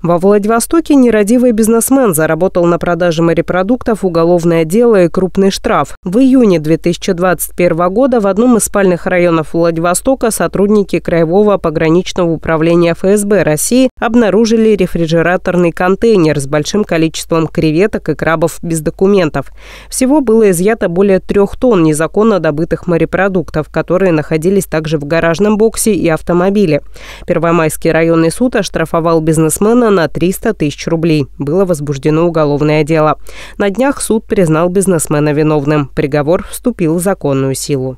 Во Владивостоке нерадивый бизнесмен заработал на продаже морепродуктов уголовное дело и крупный штраф. В июне 2021 года в одном из спальных районов Владивостока сотрудники Краевого пограничного управления ФСБ России обнаружили рефрижераторный контейнер с большим количеством креветок и крабов без документов. Всего было изъято более трех тонн незаконно добытых морепродуктов, которые находились также в гаражном боксе и автомобиле. Первомайский районный суд оштрафовал бизнесмена миллиона на 300 тысяч рублей. Было возбуждено уголовное дело. На днях суд признал бизнесмена виновным. Приговор вступил в законную силу.